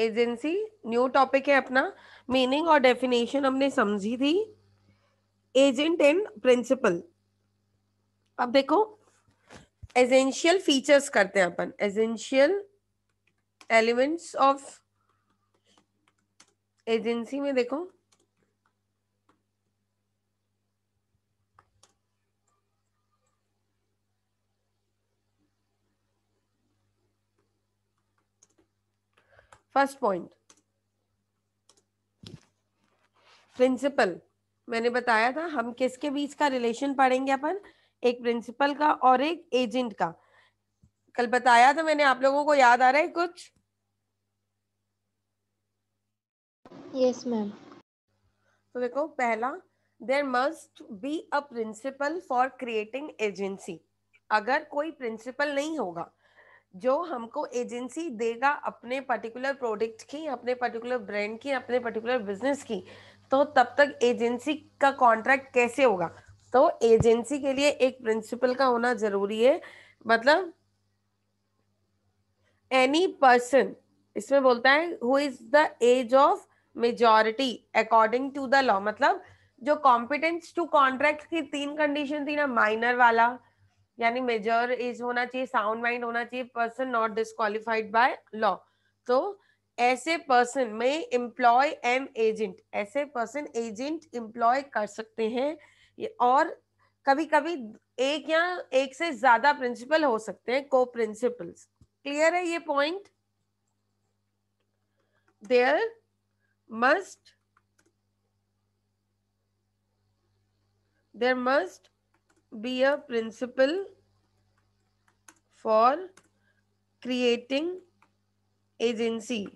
Agency new topic है अपना meaning और डेफिनेशन हमने समझी थी एजेंट एंड प्रिंसिपल अब देखो एजेंशियल फीचर्स करते हैं अपन एजेंशियल एलिमेंट्स ऑफ एजेंसी में देखो फर्स्ट पॉइंट प्रिंसिपल मैंने बताया था हम किसके बीच का रिलेशन पढ़ेंगे अपन एक प्रिंसिपल का और एक एजेंट का कल बताया था मैंने आप लोगों को याद आ रहा है कुछ यस मैम तो देखो पहला there must be a principal for creating agency अगर कोई प्रिंसिपल नहीं होगा जो हमको एजेंसी देगा अपने पर्टिकुलर प्रोडक्ट की अपने पर्टिकुलर ब्रांड की अपने पर्टिकुलर बिजनेस की तो तब तक एजेंसी का कॉन्ट्रैक्ट कैसे होगा तो एजेंसी के लिए एक प्रिंसिपल का होना जरूरी है मतलब एनी पर्सन इसमें बोलता है who is the age of majority according to the law मतलब जो कॉम्पिटेंस टू कॉन्ट्रैक्ट की तीन कंडीशन थी ना माइनर वाला यानी मेजर इज होना चाहिए साउंड माइंड होना चाहिए person not disqualified by law तो ऐसे पर्सन में इम्प्लॉय एन एजेंट ऐसे पर्सन एजेंट इम्प्लॉय कर सकते हैं और कभी कभी एक या एक से ज्यादा प्रिंसिपल हो सकते हैं को प्रिंसिपल्स क्लियर है ये point there must there must be a principle for creating agency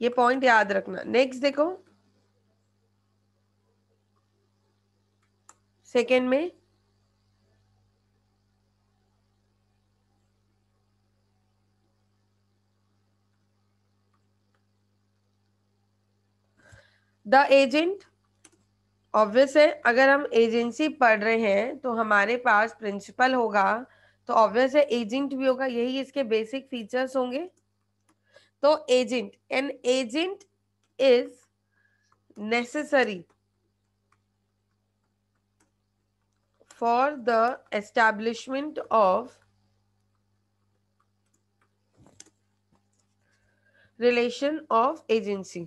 ये पॉइंट याद रखना नेक्स्ट देखो सेकेंड में the agent ऑब्वियस है अगर हम एजेंसी पढ़ रहे हैं तो हमारे पास प्रिंसिपल होगा तो ऑब्वियस है एजेंट भी होगा यही इसके बेसिक फीचर्स होंगे तो agent an agent is necessary for the establishment of relation of agency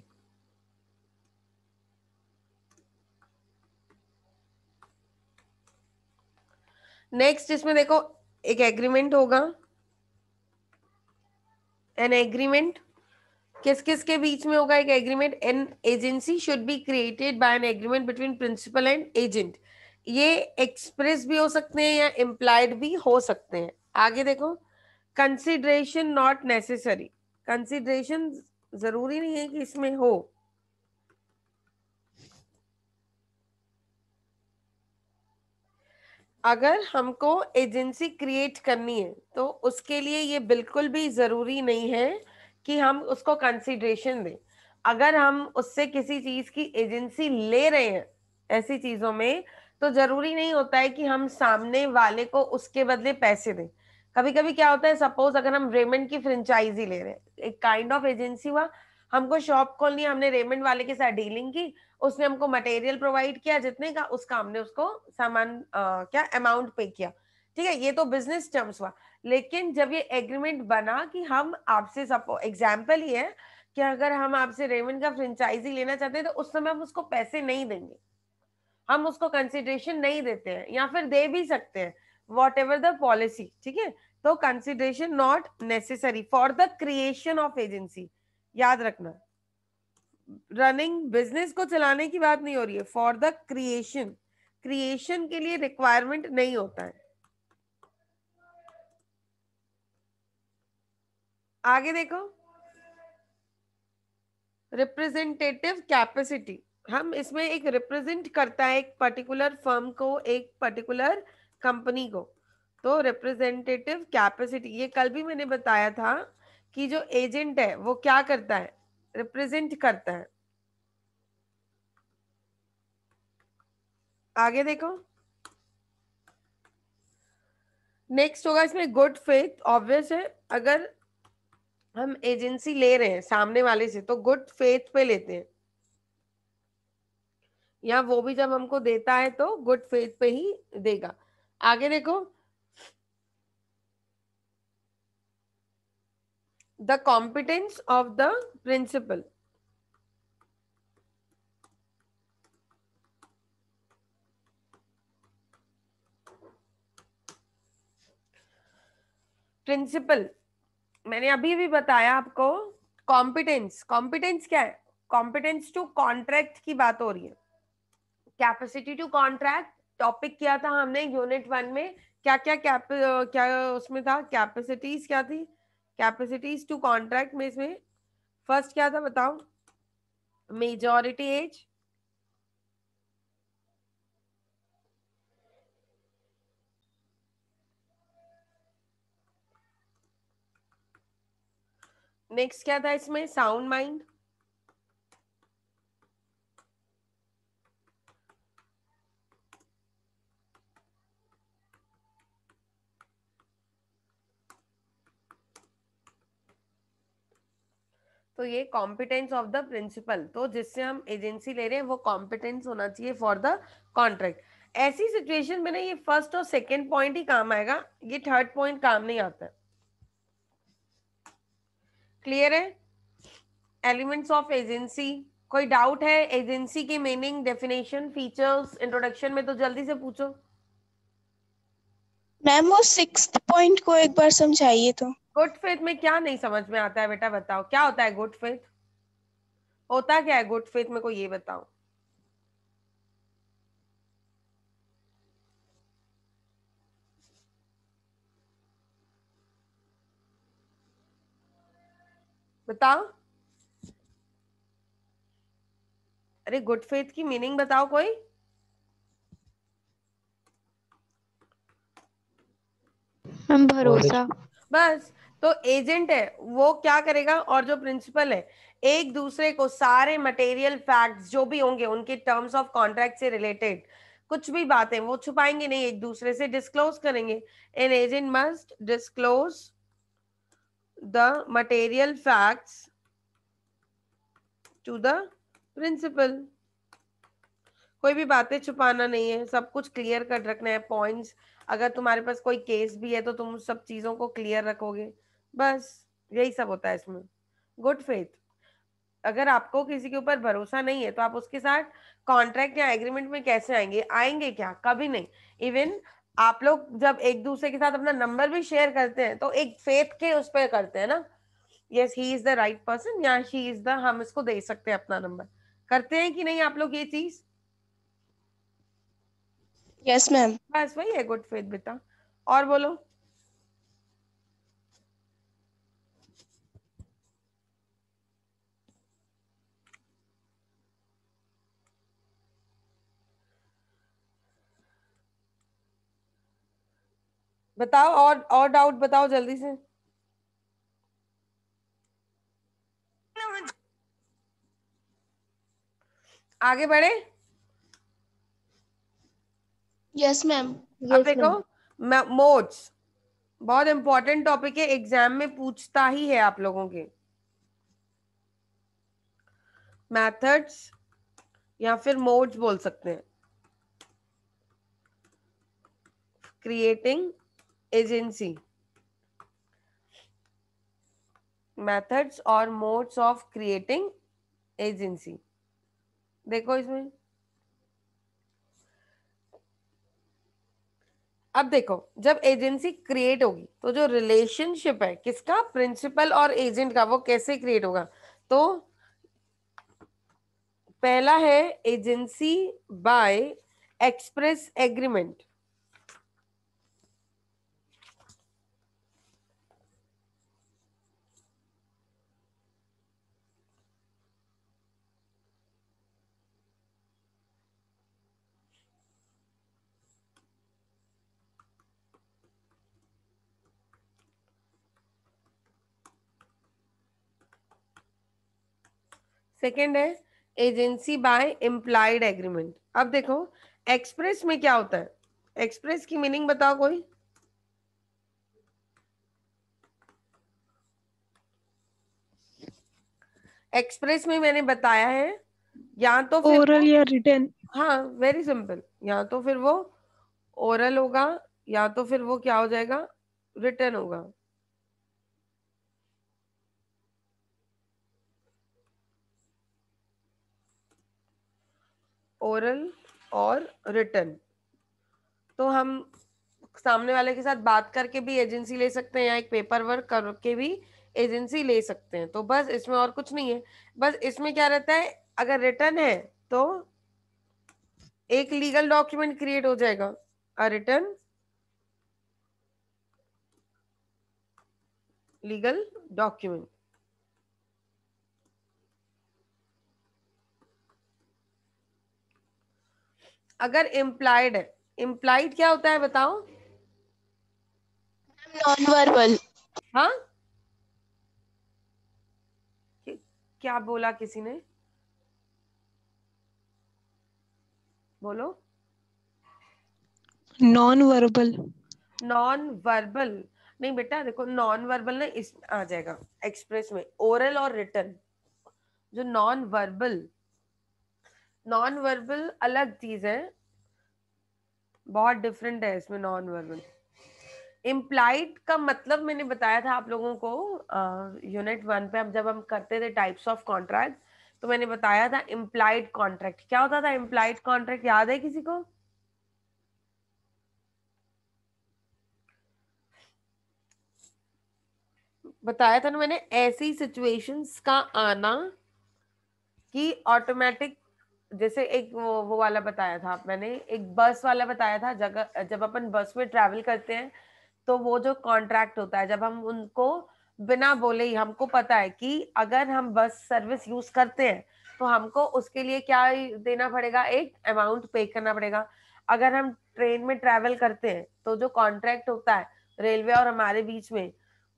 next इसमें देखो एक एग्रीमेंट होगा एन एग्रीमेंट किस किस के बीच में होगा एक agreement an agency should be created by an agreement between principal and agent ये एक्सप्रेस भी हो सकते हैं या इम्प्लाइड भी हो सकते हैं आगे देखो कंसिडरेशन नॉट नेसेसरी कंसिडरेशन जरूरी नहीं है कि इसमें हो अगर हमको एजेंसी क्रिएट करनी है तो उसके लिए ये बिल्कुल भी ज़रूरी नहीं है कि हम उसको कंसिड्रेशन दें अगर हम उससे किसी चीज़ की एजेंसी ले रहे हैं ऐसी चीज़ों में तो ज़रूरी नहीं होता है कि हम सामने वाले को उसके बदले पैसे दें कभी कभी क्या होता है सपोज अगर हम रेमंड की फ्रेंचाइजी ले रहे हैं एक काइंड ऑफ एजेंसी हुआ हमको शॉप खोलनी हमने रेमंड वाले के साथ डीलिंग की उसने हमको मटेरियल प्रोवाइड किया जितने का उसका हमने उसको सामान क्या अमाउंट पे किया ठीक है ये तो बिजनेस टर्म्स हुआ लेकिन जब ये एग्रीमेंट बना कि हम आपसे सपो एग्जाम्पल ही है कि अगर हम आपसे रेमन का फ्रेंचाइजी लेना चाहते हैं तो उस समय हम उसको पैसे नहीं देंगे हम उसको कंसिडरेशन नहीं देते हैं या फिर दे भी सकते हैं वॉट एवर द पॉलिसी ठीक है तो consideration not necessary for the creation of agency याद रखना रनिंग बिजनेस को चलाने की बात नहीं हो रही है फॉर द क्रिएशन क्रिएशन के लिए रिक्वायरमेंट नहीं होता है आगे देखो रिप्रेजेंटेटिव कैपेसिटी हम इसमें एक रिप्रेजेंट करता है एक पर्टिकुलर फर्म को एक पर्टिकुलर कंपनी को तो रिप्रेजेंटेटिव कैपेसिटी ये कल भी मैंने बताया था कि जो एजेंट है वो क्या करता है रिप्रेजेंट करता है आगे देखो नेक्स्ट होगा इसमें गुड फेथ ऑब्वियस है अगर हम एजेंसी ले रहे हैं सामने वाले से तो गुड फेथ पे लेते हैं या वो भी जब हमको देता है तो गुड फेथ पे ही देगा आगे देखो the competence of the principal principal मैंने अभी भी बताया आपको कॉम्पिटेंस कॉम्पिटेंस क्या है कॉम्पिटेंस टू कॉन्ट्रैक्ट की बात हो रही है कैपेसिटी टू कॉन्ट्रैक्ट टॉपिक किया था हमने यूनिट वन में क्या क्या कैप क्या उसमें था कैपेसिटीज क्या थी कैपेसिटीज टू कॉन्ट्रैक्ट में इसमें फर्स्ट क्या था बताओ मेजोरिटी एज नेक्स्ट क्या था इसमें साउंड माइंड तो ये कॉम्पिटेंस ऑफ द प्रिंसिपल तो जिससे हम एजेंसी ले रहे हैं वो कॉम्पिटेंस होना चाहिए फॉर द कॉन्ट्रैक्ट ऐसी सिचुएशन में ना ये फर्स्ट और सेकेंड पॉइंट ही काम आएगा ये थर्ड पॉइंट काम नहीं आता है क्लियर है एलिमेंट्स ऑफ एजेंसी कोई डाउट है एजेंसी की मीनिंग डेफिनेशन फीचर्स इंट्रोडक्शन में तो जल्दी से पूछो मैम वो सिक्स पॉइंट को एक बार समझाइए तो गुड फेथ में क्या नहीं समझ में आता है बेटा बताओ क्या होता है गुड फेथ होता क्या है गुड फेथ में को ये बताओ बताओ अरे गुड फेथ की मीनिंग बताओ कोई भरोसा बस तो एजेंट है वो क्या करेगा और जो प्रिंसिपल है एक दूसरे को सारे मटेरियल फैक्ट्स जो भी होंगे उनके टर्म्स ऑफ कॉन्ट्रैक्ट से रिलेटेड कुछ भी बातें वो छुपाएंगे नहीं एक दूसरे से डिस्क्लोज करेंगे an agent must disclose the material facts to the principal कोई भी बातें छुपाना नहीं है सब कुछ क्लियर कर रखना है पॉइंट्स अगर तुम्हारे पास कोई केस भी है तो तुम सब चीज़ों को क्लियर रखोगे बस यही सब होता है इसमें गुड फेथ अगर आपको किसी के ऊपर भरोसा नहीं है तो आप उसके साथ कॉन्ट्रैक्ट या एग्रीमेंट में कैसे आएंगे आएंगे क्या कभी नहीं इवन आप लोग जब एक दूसरे के साथ अपना नंबर भी शेयर करते हैं तो एक फेथ के उस पर करते हैं ना yes he is the right person या ही इज द हम इसको दे सकते हैं अपना नंबर करते हैं कि नहीं आप लोग ये चीज यस मैम बस वही है गुड फेथ बेटा और बोलो बताओ और और डाउट बताओ जल्दी से आगे बढ़े यस मैम अब देखो मोड्स बहुत इंपॉर्टेंट टॉपिक है एग्जाम में पूछता ही है आप लोगों के मेथड्स या फिर मोड्स बोल सकते हैं creating agency methods or modes of creating agency देखो इसमें अब देखो जब एजेंसी क्रिएट होगी तो जो रिलेशनशिप है किसका प्रिंसिपल और एजेंट का वो कैसे क्रिएट होगा तो पहला है agency by express agreement second है एजेंसी बाय एम्प्लाइड एग्रीमेंट अब देखो एक्सप्रेस में क्या होता है एक्सप्रेस की मीनिंग बताओ कोई एक्सप्रेस में मैंने बताया है या तो ओरल या रिटर्न हाँ वेरी सिंपल या तो फिर वो ओरल होगा या तो फिर वो क्या हो जाएगा रिटर्न होगा ओरल और रिटर्न तो हम सामने वाले के साथ बात करके भी एजेंसी ले सकते हैं या एक पेपर वर्क करके भी एजेंसी ले सकते हैं तो बस इसमें और कुछ नहीं है बस इसमें क्या रहता है अगर रिटर्न है तो एक लीगल डॉक्यूमेंट क्रिएट हो जाएगा अ रिटर्न लीगल डॉक्यूमेंट अगर इम्प्लाइड है इम्प्लाइड क्या होता है बताओ नॉन वर्बल हाँ क्या बोला किसी ने बोलो नॉन वर्बल नॉन वर्बल नहीं बेटा देखो नॉन वर्बल ना इस आ जाएगा एक्सप्रेस में ओरल और रिटर्न जो नॉन वर्बल नॉन वर्बल अलग चीज है बहुत डिफरेंट है इसमें नॉन वर्बल इम्प्लाइड का मतलब मैंने बताया था आप लोगों को यूनिट वन पे अब जब हम करते थे टाइप्स ऑफ कॉन्ट्रैक्ट तो मैंने बताया था इम्प्लाइड कॉन्ट्रैक्ट क्या होता था इम्प्लाइड कॉन्ट्रैक्ट याद है किसी को बताया था ना मैंने ऐसी सिचुएशंस का आना कि ऑटोमेटिक जैसे एक वो, वो वाला बताया था मैंने एक बस वाला बताया था जगह जब अपन बस में ट्रेवल करते हैं तो वो जो कॉन्ट्रैक्ट होता है जब हम उनको बिना बोले ही हमको पता है कि अगर हम बस सर्विस यूज करते हैं तो हमको उसके लिए क्या देना पड़ेगा एक अमाउंट पे करना पड़ेगा अगर हम ट्रेन में ट्रेवल करते हैं तो जो कॉन्ट्रैक्ट होता है रेलवे और हमारे बीच में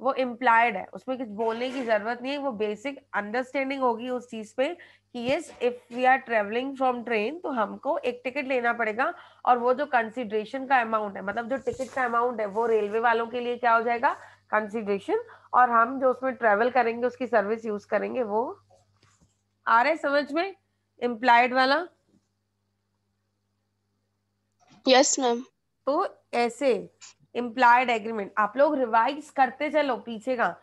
वो इम्प्लायड है उसमें कुछ बोलने की जरूरत नहीं है वो बेसिक अंडरस्टैंडिंग होगी उस चीज पे कि yes if we are travelling from train तो हमको एक टिकट लेना पड़ेगा और वो जो कंसिडरेशन का अमाउंट है मतलब जो टिकट का अमाउंट है वो रेलवे वालों के लिए क्या हो जाएगा कंसिडरेशन और हम जो उसमें ट्रेवल करेंगे उसकी सर्विस यूज करेंगे वो आ रहे समझ में इम्प्लाइड वाला यस yes, मैम तो ऐसे इम्प्लायड एग्रीमेंट आप लोग रिवाइज करते चलो पीछे का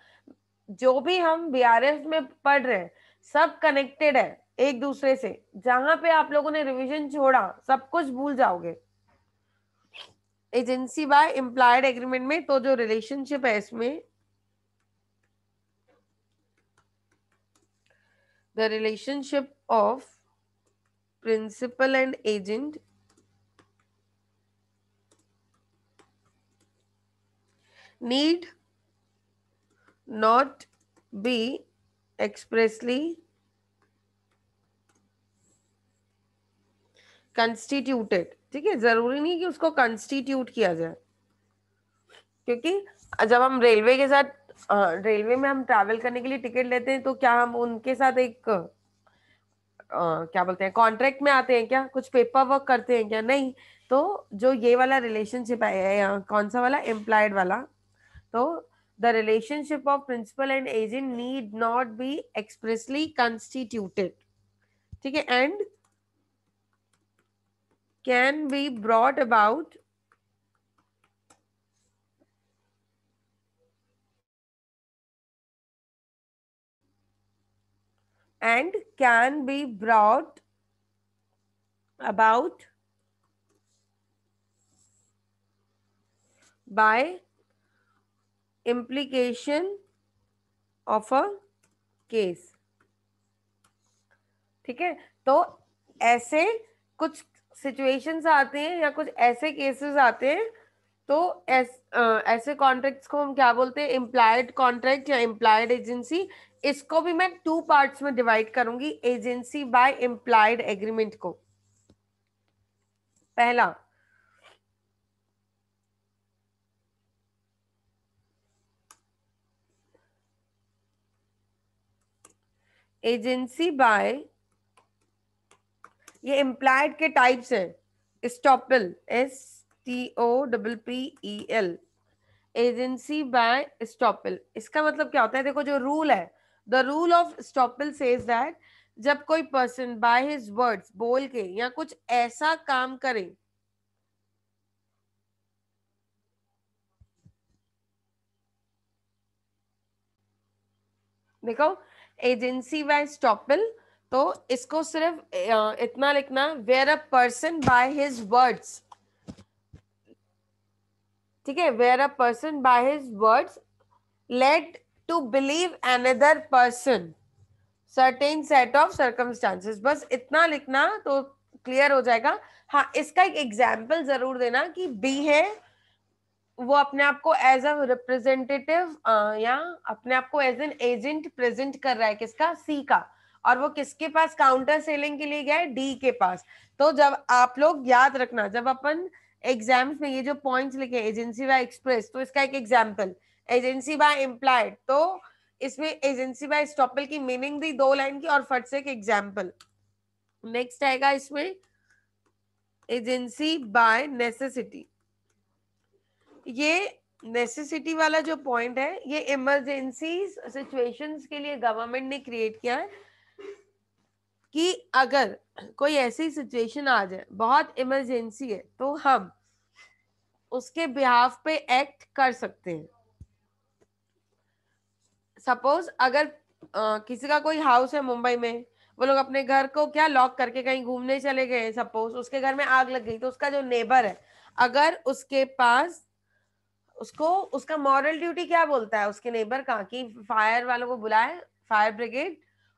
जो भी हम बी में पढ़ रहे हैं सब कनेक्टेड है एक दूसरे से जहां पे आप लोगों ने रिवीजन छोड़ा सब कुछ भूल जाओगे एजेंसी बाय इम्प्लायड एग्रीमेंट में तो जो रिलेशनशिप है इसमें the relationship of principal and agent need not be expressly constituted ठीक है जरूरी नहीं कि उसको कंस्टिट्यूट किया जाए क्योंकि जब हम रेलवे के साथ रेलवे में हम ट्रैवल करने के लिए टिकट लेते हैं तो क्या हम उनके साथ एक आ, क्या बोलते हैं कॉन्ट्रैक्ट में आते हैं क्या कुछ पेपर वर्क करते हैं क्या नहीं तो जो ये वाला रिलेशनशिप है कौन सा वाला एम्प्लॉयड वाला So, the relationship of principal and agent need not be expressly constituted. Okay, and can be brought about and can be brought about by implication of a case ठीक है तो ऐसे कुछ सिचुएशंस आते हैं या कुछ ऐसे केसेस आते हैं तो ऐस, आ, ऐसे कॉन्ट्रैक्ट्स को हम क्या बोलते हैं इम्प्लायड कॉन्ट्रैक्ट या इम्प्लायड एजेंसी इसको भी मैं टू पार्ट्स में डिवाइड करूंगी एजेंसी बाय इम्प्लायड एग्रीमेंट को पहला एजेंसी बाय ये इम्प्लाइड के टाइप्स है estoppel S T O double P E L agency by estoppel इसका मतलब क्या होता है देखो जो रूल है the rule of estoppel says that जब कोई पर्सन बाय हिज वर्ड्स बोल के या कुछ ऐसा काम करे देखो एजेंसी बाय स्टॉपल तो इसको सिर्फ इतना लिखना where a person by his words ठीक है where a person by his words let to believe other person certain set of circumstances बस इतना लिखना तो क्लियर हो जाएगा हाँ इसका एक एग्जाम्पल जरूर देना कि बी है वो अपने आप को एज अ रिप्रेजेंटेटिव या अपने आप को एज एन एजेंट प्रेजेंट कर रहा है किसका सी का और वो किसके पास काउंटर सेलिंग के लिए गया है डी के पास तो जब आप लोग याद रखना जब अपन एग्जाम्स में ये जो पॉइंट्स लिखे एजेंसी बाय एक्सप्रेस तो इसका एक एग्जाम्पल एजेंसी बाय इम्प्लाइड तो इसमें एजेंसी बाय स्टॉपल की मीनिंग दी दो लाइन की और फट से एक एग्जाम्पल नेक्स्ट आएगा इसमें एजेंसी बाय नेसेसिटी ये नेसेसिटी वाला जो पॉइंट है ये इमरजेंसी सिचुएशंस के लिए गवर्नमेंट ने क्रिएट किया है कि अगर कोई ऐसी सिचुएशन आ जाए बहुत इमरजेंसी है तो हम उसके बिहाफ पे एक्ट कर सकते हैं सपोज अगर आ, किसी का कोई हाउस है मुंबई में वो लोग अपने घर को क्या लॉक करके कहीं घूमने चले गए सपोज उसके घर में आग लग गई तो उसका जो नेबर है अगर उसके पास उसको उसका मॉरल ड्यूटी क्या बोलता है उसके नेबर का कि फायर वालों को बुलाए फायर ब्रिगेड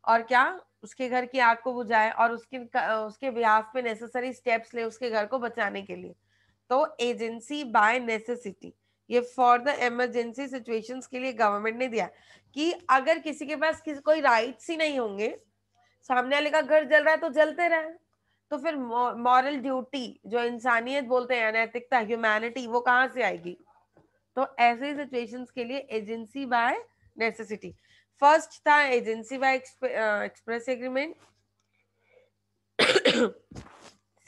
और क्या उसके घर की आग को बुझाए और उसके उसके बिहाफ पे नेसेसरी स्टेप्स ले उसके घर को बचाने के लिए तो एजेंसी बाय नेसेसिटी ये फॉर द इमरजेंसी सिचुएशंस के लिए गवर्नमेंट ने दिया कि अगर किसी के पास किसी कोई राइट्स ही नहीं होंगे सामने वाले का घर जल रहा है तो जलते रहे तो फिर मॉरल ड्यूटी जो इंसानियत बोलते हैं अनैतिकता ह्यूमैनिटी वो कहाँ से आएगी तो ऐसे सिचुएशंस के लिए एजेंसी बाय नेसेसिटी फर्स्ट था agency by express agreement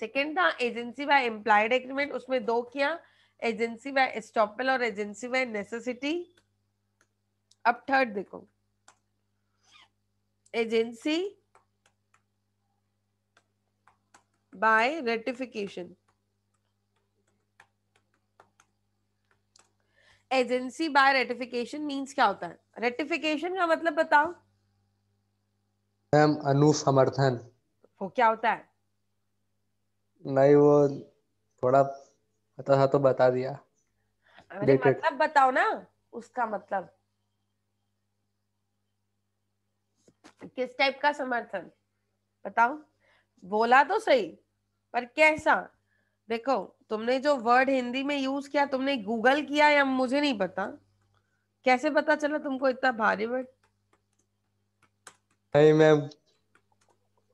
second था एजेंसी बाय एम्प्लाइड एग्रीमेंट उसमें दो किया एजेंसी बाय स्टॉपल और एजेंसी बाय नेसेसिटी अब थर्ड देखो agency by ratification agency by ratification means क्या होता है रेटिफिकेशन का मतलब बताओ मैम अनुसमर्थन वो क्या होता है नहीं वो थोड़ा पता था तो बता दिया मतलब बताओ ना उसका मतलब किस टाइप का समर्थन बताओ बोला तो सही पर कैसा देखो तुमने जो वर्ड हिंदी में यूज किया तुमने गूगल किया या मुझे नहीं पता कैसे पता चला तुमको इतना भारी वर्ड नहीं मैं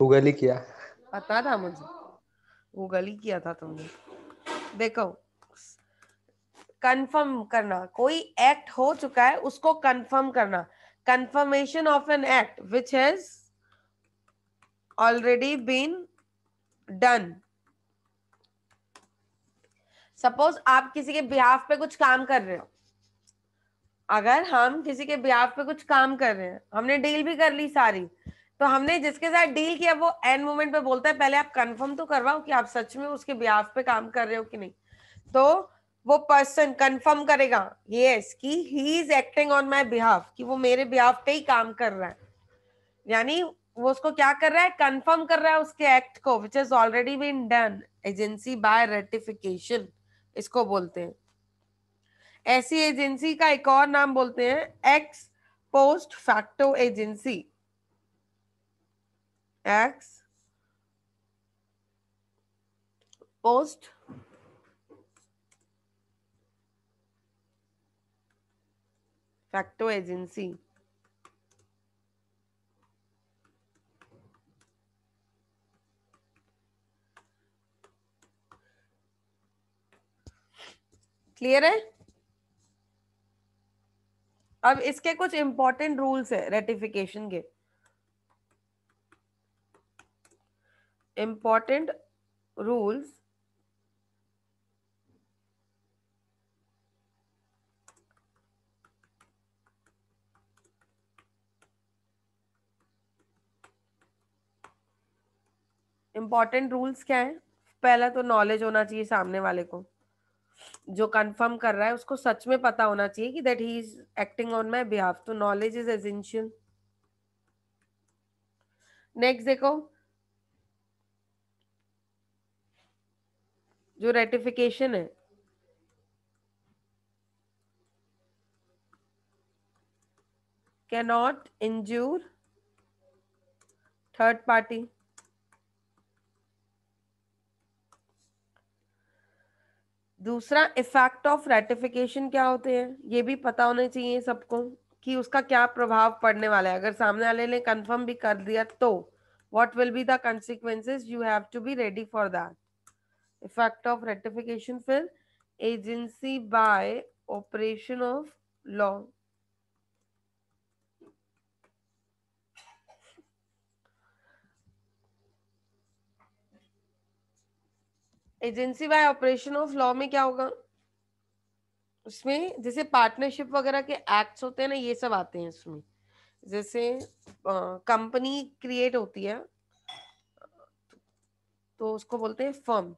गूगल ही किया पता था मुझे गूगल ही किया था तुमने देखो कंफर्म करना कोई एक्ट हो चुका है उसको कंफर्म करना confirmation of an act which has already been done suppose आप किसी के बिहाफ पे कुछ काम कर रहे हो अगर हम किसी के बिहाफ पे कुछ काम कर रहे हैं हमने डील भी कर ली सारी तो हमने जिसके साथ डील किया वो एंड मोमेंट पे बोलता है पहले आप कंफर्म तो करवाओ कि आप सच में उसके बिहाफ पे काम कर रहे हो कि नहीं तो वो पर्सन कंफर्म करेगा यस कि he is acting on my behalf कि वो मेरे बिहाफ पे ही काम कर रहा है यानी वो उसको क्या कर रहा है कंफर्म कर रहा है उसके एक्ट को which is already been done agency by ratification इसको बोलते हैं ऐसी एजेंसी का एक और नाम बोलते हैं ex post facto agency ex post facto agency clear है अब इसके कुछ इंपॉर्टेंट रूल्स है रेटिफिकेशन के इंपॉर्टेंट रूल्स इंपॉर्टेंट रूल्स क्या है पहला तो नॉलेज होना चाहिए सामने वाले को जो कंफर्म कर रहा है उसको सच में पता होना चाहिए कि that he is acting on my behalf तो नॉलेज इज एजेंशियल नेक्स्ट देखो जो रेटिफिकेशन है कैनॉट इंज्यूर थर्ड पार्टी दूसरा इफेक्ट ऑफ रेटिफिकेशन क्या होते हैं ये भी पता होना चाहिए सबको कि उसका क्या प्रभाव पड़ने वाला है अगर सामने वाले ने कंफर्म भी कर दिया तो what will be the consequences you have to be ready for that effect of ratification फिर agency by operation of law agency by operation of law में क्या होगा उसमें जैसे पार्टनरशिप वगैरह के एक्ट्स होते हैं ना ये सब आते हैं उसमें जैसे कंपनी क्रिएट होती है तो उसको बोलते हैं फर्म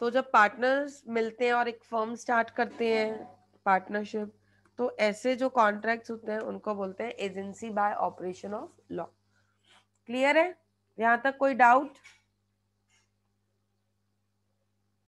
तो जब पार्टनर्स मिलते हैं और एक फर्म स्टार्ट करते हैं पार्टनरशिप तो ऐसे जो कॉन्ट्रैक्ट्स होते हैं उनको बोलते हैं agency by operation of law clear है यहाँ तक कोई डाउट